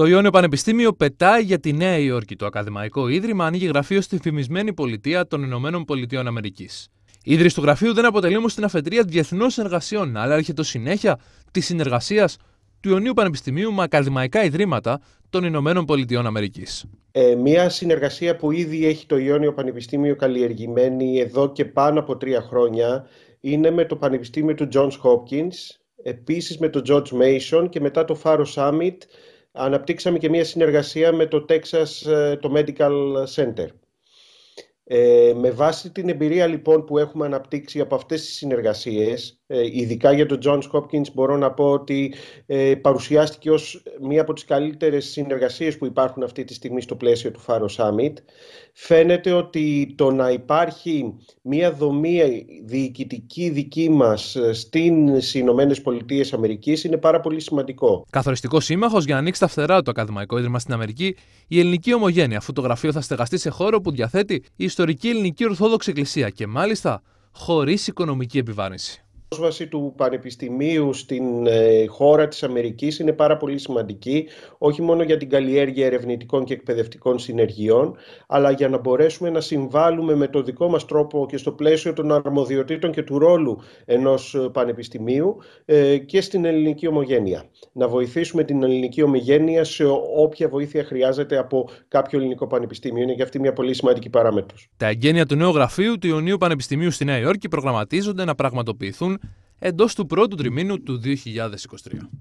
Το Ιόνιο Πανεπιστήμιο πετάει για τη Νέα Υόρκη. Το Ακαδημαϊκό Ίδρυμα ανοίγει γραφείο στη φημισμένη πολιτεία των Ηνωμένων Πολιτειών Αμερικής. Η ίδρυση του γραφείου δεν αποτελεί όμως την αφετηρία διεθνών συνεργασιών, αλλά έρχεται συνέχεια της συνεργασίας του Ιωνίου Πανεπιστημίου με ακαδημαϊκά ιδρύματα των Ηνωμένων Πολιτειών Αμερικής. Ε, μια συνεργασία που ήδη έχει το Ιόνιο Πανεπιστήμιο καλλιεργημένη εδώ και πάνω από τρία χρόνια είναι με το Πανεπιστήμιο του Johns Hopkins, επίσης με το George Mason και μετά το Faro Summit αναπτύξαμε και μία συνεργασία με το Texas ε, το Medical Center. Ε, με βάση την εμπειρία λοιπόν που έχουμε αναπτύξει από αυτές τις συνεργασίες ε, ειδικά για τον Τζόνς Hopkins μπορώ να πω ότι ε, παρουσιάστηκε ως μία από τις καλύτερες συνεργασίες που υπάρχουν αυτή τη στιγμή στο πλαίσιο του Φάρο Summit. Φαίνεται ότι το να υπάρχει μία δομή διοικητική δική μας ε, στις Ηνωμένες Πολιτείες Αμερικής είναι πάρα πολύ σημαντικό. Καθοριστικό σύμμαχος για να ανοίξει τα φτερά το Ακαδημαϊκό Ίδρυμα στην Αμερική η ελληνική ομογένεια, αφού το γραφείο θα στεγαστεί σε χώρο που διαθέτει η ιστορική ελληνική Ορθόδοξη Εκκλησία και μάλιστα χωρίς οικονομική επιβάρυνση πρόσβαση του Πανεπιστημίου στην ε, χώρα της Αμερικής είναι πάρα πολύ σημαντική, όχι μόνο για την καλλιέργεια ερευνητικών και εκπαιδευτικών συνεργειών, αλλά για να μπορέσουμε να συμβάλλουμε με το δικό μας τρόπο και στο πλαίσιο των αρμοδιοτήτων και του ρόλου ενός ε, πανεπιστημίου ε, και στην ελληνική ομογένεια. Να βοηθήσουμε την ελληνική ομογένεια σε όποια βοήθεια χρειάζεται από κάποιο ελληνικό πανεπιστήμιο. Είναι και αυτή μια πολύ σημαντική παράμετρος. Τα εγγένεια του νέου γραφείου του Ιωνίου Πανεπιστημίου στη Νέα Υόρκη προγραμματίζονται να πραγματοποιηθούν εντός του πρώτου τριμήνου του 2023.